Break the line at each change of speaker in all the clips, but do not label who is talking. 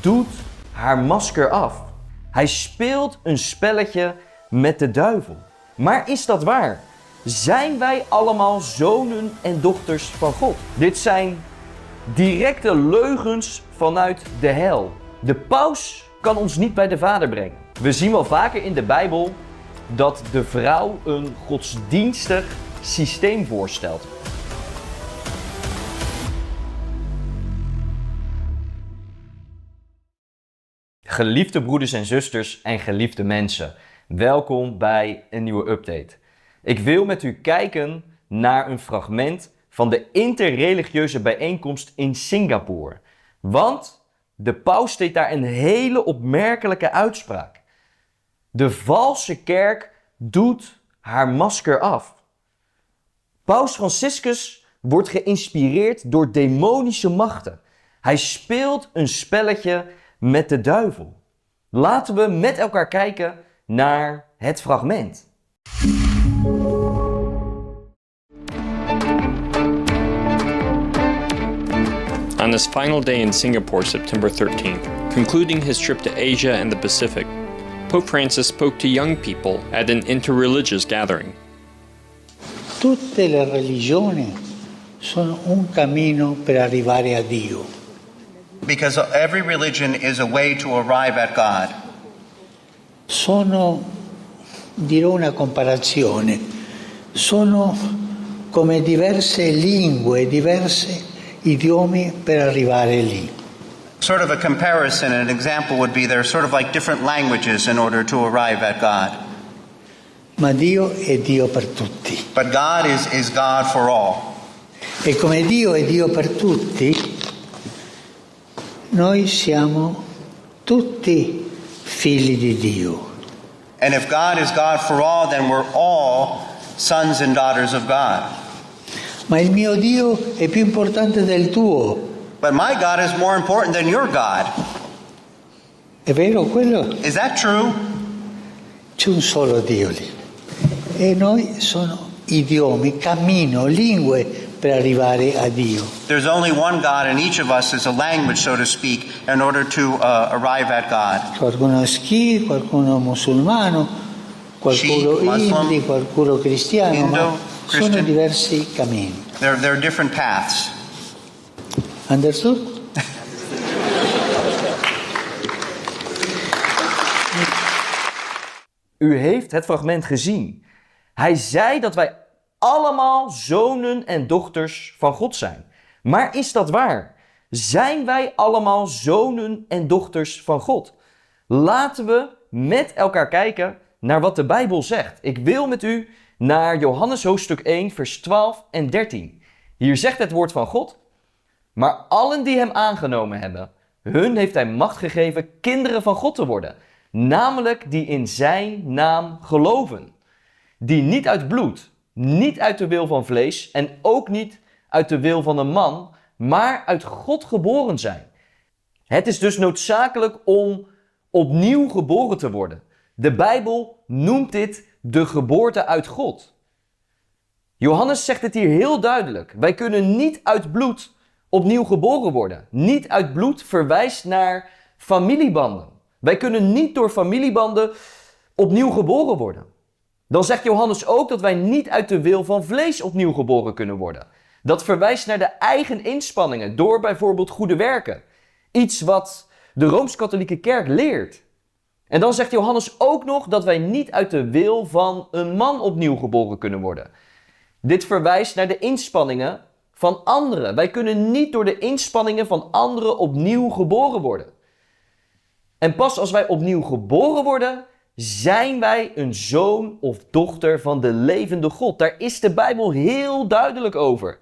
doet haar masker af. Hij speelt een spelletje met de duivel. Maar is dat waar? Zijn wij allemaal zonen en dochters van God? Dit zijn directe leugens vanuit de hel. De paus kan ons niet bij de Vader brengen. We zien wel vaker in de Bijbel dat de vrouw een godsdienstig systeem voorstelt. Geliefde broeders en zusters en geliefde mensen, welkom bij een nieuwe update. Ik wil met u kijken naar een fragment van de interreligieuze bijeenkomst in Singapore. Want de paus deed daar een hele opmerkelijke uitspraak. De valse kerk doet haar masker af. Paus Franciscus wordt geïnspireerd door demonische machten. Hij speelt een spelletje met de duivel. Laten we met elkaar kijken naar het fragment. On this final day in Singapore, September 13th, concluding his trip to Asia and the Pacific, Pope Francis spoke to young people at an interreligious gathering.
Tutte le religioni sono un cammino per arrivare a Dio. Because every religion is a way to arrive at God. Sono, dirò una comparazione, sono come diverse lingue, diversi idiomi per arrivare lì. Sort of a comparison, an example would be they're sort of like different languages in order to arrive at God. Ma Dio è Dio per tutti. But God is, is God for all. E come Dio è Dio per tutti, noi siamo tutti figli di Dio. And if God is God for all, then we're all sons and daughters of God. Ma il mio Dio è più importante del tuo. But my God is more important than your God. È vero quello? Is that true? C'è un solo Dio lì. E noi sono idiomi, cammino, lingue, per arrivare a Dio. There's only one God and each of us is a language, so to speak, in order to uh, arrive at God. Qualcuno è schi, qualcuno musulmano, qualcuno indi, qualcuno cristiano, Indo, ma Christian. sono diversi cammini. There, there are different paths. Understood? U heeft
het fragment gezien. Hij zei dat wij allemaal zonen en dochters van God zijn. Maar is dat waar? Zijn wij allemaal zonen en dochters van God? Laten we met elkaar kijken naar wat de Bijbel zegt. Ik wil met u naar Johannes hoofdstuk 1, vers 12 en 13. Hier zegt het woord van God: Maar allen die hem aangenomen hebben, hun heeft hij macht gegeven kinderen van God te worden, namelijk die in zijn naam geloven, die niet uit bloed, niet uit de wil van vlees en ook niet uit de wil van een man, maar uit God geboren zijn. Het is dus noodzakelijk om opnieuw geboren te worden. De Bijbel noemt dit de geboorte uit God. Johannes zegt het hier heel duidelijk. Wij kunnen niet uit bloed opnieuw geboren worden. Niet uit bloed verwijst naar familiebanden. Wij kunnen niet door familiebanden opnieuw geboren worden. Dan zegt Johannes ook dat wij niet uit de wil van vlees opnieuw geboren kunnen worden. Dat verwijst naar de eigen inspanningen door bijvoorbeeld goede werken. Iets wat de Rooms-Katholieke Kerk leert. En dan zegt Johannes ook nog dat wij niet uit de wil van een man opnieuw geboren kunnen worden. Dit verwijst naar de inspanningen van anderen. Wij kunnen niet door de inspanningen van anderen opnieuw geboren worden. En pas als wij opnieuw geboren worden, zijn wij een zoon of dochter van de levende God? Daar is de Bijbel heel duidelijk over.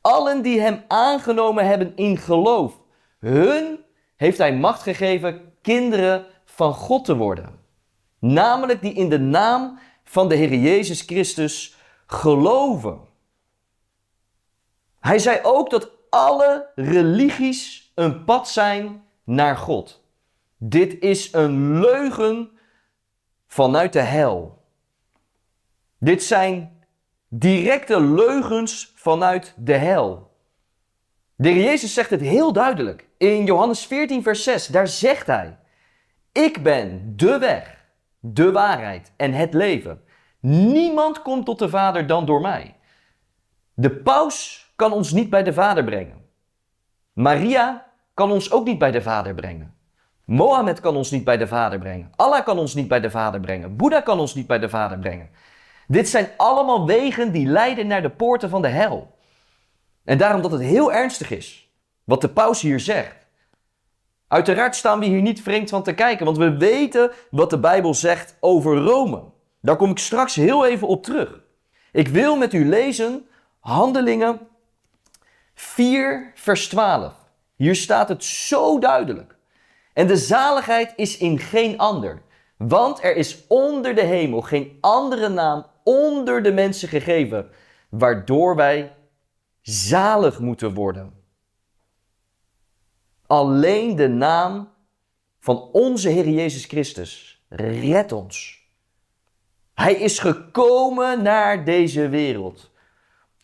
Allen die hem aangenomen hebben in geloof, hun heeft hij macht gegeven kinderen van God te worden. Namelijk die in de naam van de Heer Jezus Christus geloven. Hij zei ook dat alle religies een pad zijn naar God. Dit is een leugen vanuit de hel. Dit zijn directe leugens vanuit de hel. De Jezus zegt het heel duidelijk. In Johannes 14, vers 6, daar zegt hij: Ik ben de weg, de waarheid en het leven. Niemand komt tot de Vader dan door mij. De paus kan ons niet bij de Vader brengen. Maria kan ons ook niet bij de Vader brengen. Mohammed kan ons niet bij de Vader brengen. Allah kan ons niet bij de Vader brengen. Boeddha kan ons niet bij de Vader brengen. Dit zijn allemaal wegen die leiden naar de poorten van de hel. En daarom dat het heel ernstig is, wat de paus hier zegt. Uiteraard staan we hier niet vreemd van te kijken, want we weten wat de Bijbel zegt over Rome. Daar kom ik straks heel even op terug. Ik wil met u lezen Handelingen 4, vers 12. Hier staat het zo duidelijk. En de zaligheid is in geen ander. Want er is onder de hemel geen andere naam onder de mensen gegeven, waardoor wij zalig moeten worden. Alleen de naam van onze Heer Jezus Christus redt ons. Hij is gekomen naar deze wereld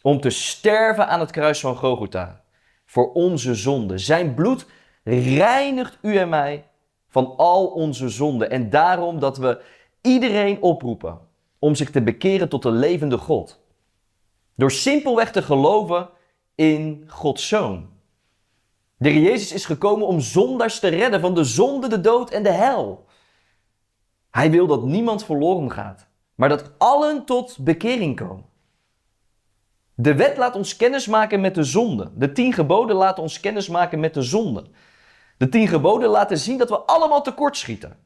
om te sterven aan het kruis van Gogota voor onze zonde. Zijn bloed reinigt u en mij van al onze zonden. En daarom dat we iedereen oproepen om zich te bekeren tot de levende God. Door simpelweg te geloven in Gods Zoon. De Jezus is gekomen om zondaars te redden van de zonde, de dood en de hel. Hij wil dat niemand verloren gaat, maar dat allen tot bekering komen. De wet laat ons kennismaken met de zonde. De tien geboden laten ons kennismaken met de zonde. De tien geboden laten zien dat we allemaal tekortschieten.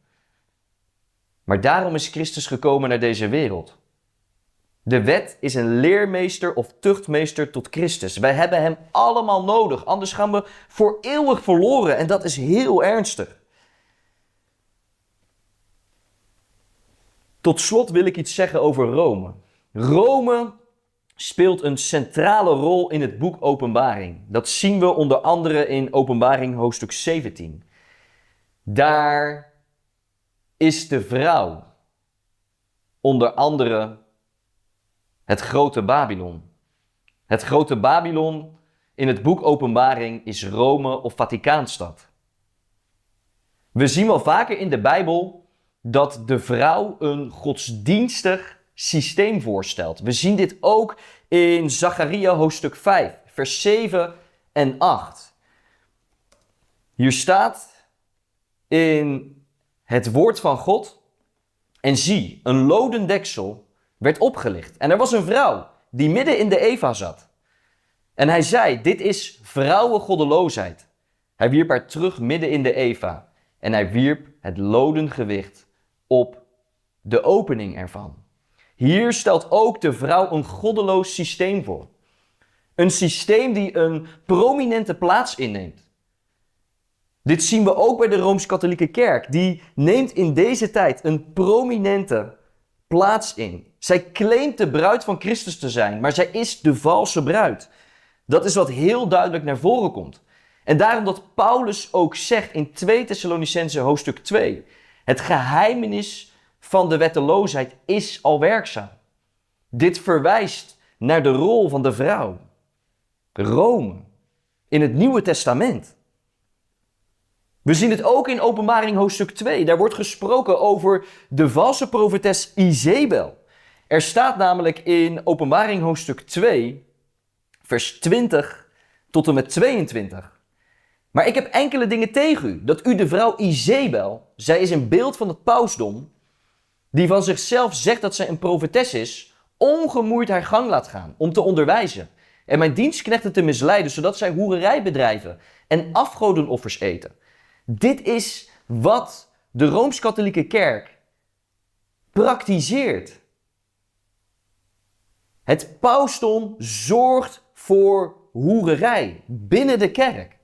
Maar daarom is Christus gekomen naar deze wereld. De wet is een leermeester of tuchtmeester tot Christus. Wij hebben hem allemaal nodig, anders gaan we voor eeuwig verloren en dat is heel ernstig. Tot slot wil ik iets zeggen over Rome. Rome speelt een centrale rol in het boek Openbaring. Dat zien we onder andere in Openbaring hoofdstuk 17. Daar is de vrouw onder andere het grote Babylon. Het grote Babylon in het boek Openbaring is Rome of Vaticaanstad. We zien wel vaker in de Bijbel dat de vrouw een godsdienstig systeem voorstelt. We zien dit ook in Zacharia hoofdstuk 5, vers 7 en 8. Hier staat in het woord van God. En zie, een loden deksel werd opgelicht. En er was een vrouw die midden in de Eva zat. En hij zei: Dit is vrouwengoddeloosheid. Hij wierp haar terug midden in de Eva. En hij wierp het loden gewicht op de opening ervan. Hier stelt ook de vrouw een goddeloos systeem voor. Een systeem die een prominente plaats inneemt. Dit zien we ook bij de Rooms-Katholieke Kerk. Die neemt in deze tijd een prominente plaats in. Zij claimt de bruid van Christus te zijn, maar zij is de valse bruid. Dat is wat heel duidelijk naar voren komt. En daarom dat Paulus ook zegt in 2 Thessalonicense hoofdstuk 2: Het geheimenis van de wetteloosheid is al werkzaam. Dit verwijst naar de rol van de vrouw. Rome in het Nieuwe Testament. We zien het ook in Openbaring hoofdstuk 2. Daar wordt gesproken over de valse profetes Isabel. Er staat namelijk in Openbaring hoofdstuk 2, vers 20 tot en met 22. Maar ik heb enkele dingen tegen u. Dat u de vrouw Izebel, zij is een beeld van het pausdom, die van zichzelf zegt dat zij een profetes is, ongemoeid haar gang laat gaan om te onderwijzen. En mijn dienstknechten te misleiden, zodat zij hoererij bedrijven en afgodenoffers eten. Dit is wat de Rooms-Katholieke Kerk praktiseert. Het pausdom zorgt voor hoererij binnen de kerk.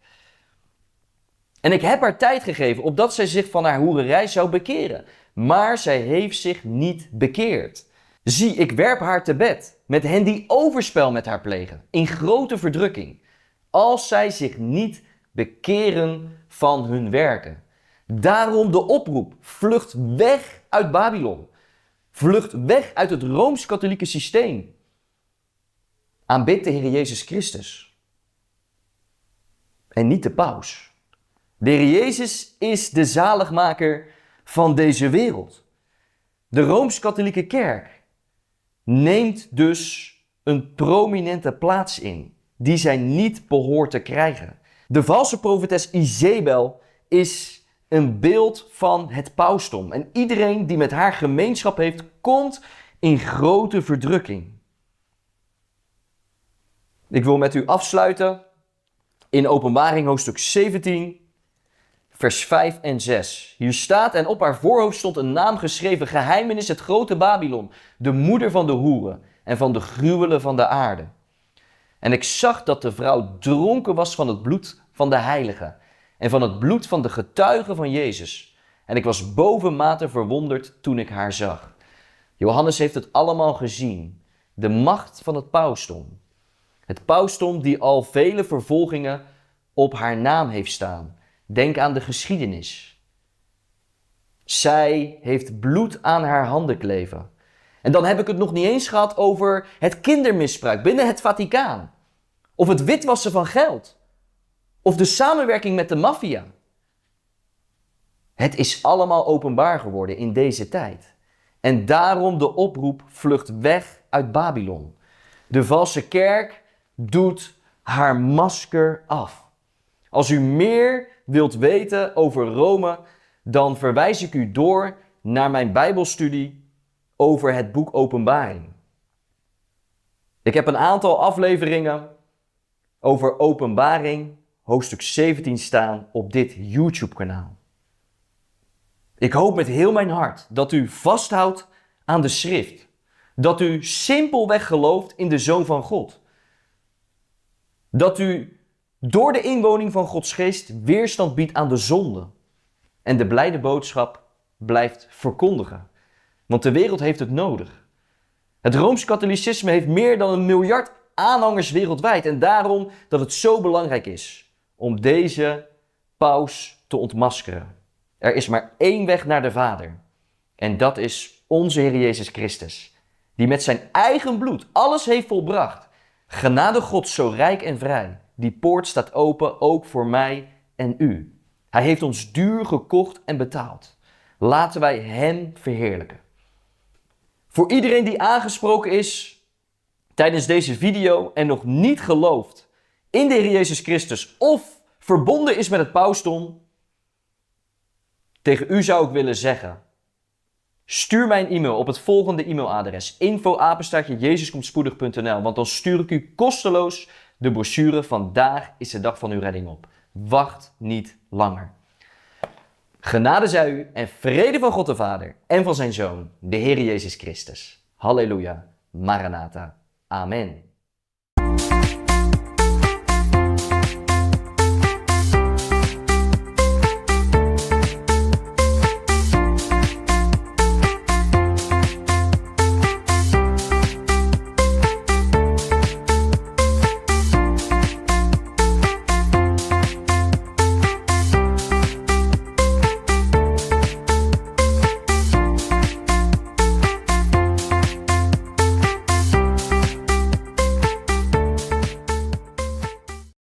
En ik heb haar tijd gegeven opdat zij zich van haar hoererij zou bekeren maar zij heeft zich niet bekeerd. Zie, ik werp haar te bed, met hen die overspel met haar plegen, in grote verdrukking, als zij zich niet bekeren van hun werken. Daarom de oproep: vlucht weg uit Babylon. Vlucht weg uit het rooms-katholieke systeem. Aanbid de Heer Jezus Christus. En niet de paus. De Heer Jezus is de zaligmaker van deze wereld. De Rooms-Katholieke Kerk neemt dus een prominente plaats in die zij niet behoort te krijgen. De valse profetes Izebel is een beeld van het pausdom en iedereen die met haar gemeenschap heeft komt in grote verdrukking. Ik wil met u afsluiten in Openbaring hoofdstuk 17 vers 5 en 6. Hier staat, en op haar voorhoofd stond een naam geschreven, geheimnis het grote Babylon, de moeder van de hoeren en van de gruwelen van de aarde. En ik zag dat de vrouw dronken was van het bloed van de heiligen en van het bloed van de getuigen van Jezus. En ik was bovenmate verwonderd toen ik haar zag. Johannes heeft het allemaal gezien. De macht van het pausdom. Het pausdom die al vele vervolgingen op haar naam heeft staan. Denk aan de geschiedenis. Zij heeft bloed aan haar handen kleven. En dan heb ik het nog niet eens gehad over het kindermisbruik binnen het Vaticaan. Of het witwassen van geld. Of de samenwerking met de maffia. Het is allemaal openbaar geworden in deze tijd. En daarom de oproep vlucht weg uit Babylon. De valse kerk doet haar masker af. Als u meer wilt weten over Rome, dan verwijs ik u door naar mijn Bijbelstudie over het boek Openbaring. Ik heb een aantal afleveringen over Openbaring, hoofdstuk 17, staan op dit YouTube-kanaal. Ik hoop met heel mijn hart dat u vasthoudt aan de schrift. Dat u simpelweg gelooft in de Zoon van God. Dat u door de inwoning van Gods geest weerstand biedt aan de zonde en de blijde boodschap blijft verkondigen. Want de wereld heeft het nodig. Het Rooms-Katholicisme heeft meer dan een miljard aanhangers wereldwijd en daarom dat het zo belangrijk is om deze paus te ontmaskeren. Er is maar één weg naar de Vader en dat is onze Heer Jezus Christus, die met zijn eigen bloed alles heeft volbracht. Genade God zo rijk en vrij die poort staat open, ook voor mij en u. Hij heeft ons duur gekocht en betaald. Laten wij Hem verheerlijken. Voor iedereen die aangesproken is tijdens deze video en nog niet gelooft in de Heer Jezus Christus of verbonden is met het pausdom, tegen u zou ik willen zeggen: stuur mij een e-mail op het volgende e-mailadres: info want dan stuur ik u kosteloos de brochure Vandaag is de dag van uw redding op. Wacht niet langer. Genade zij u en vrede van God de Vader en van zijn Zoon, de Heer Jezus Christus. Halleluja. Maranatha. Amen.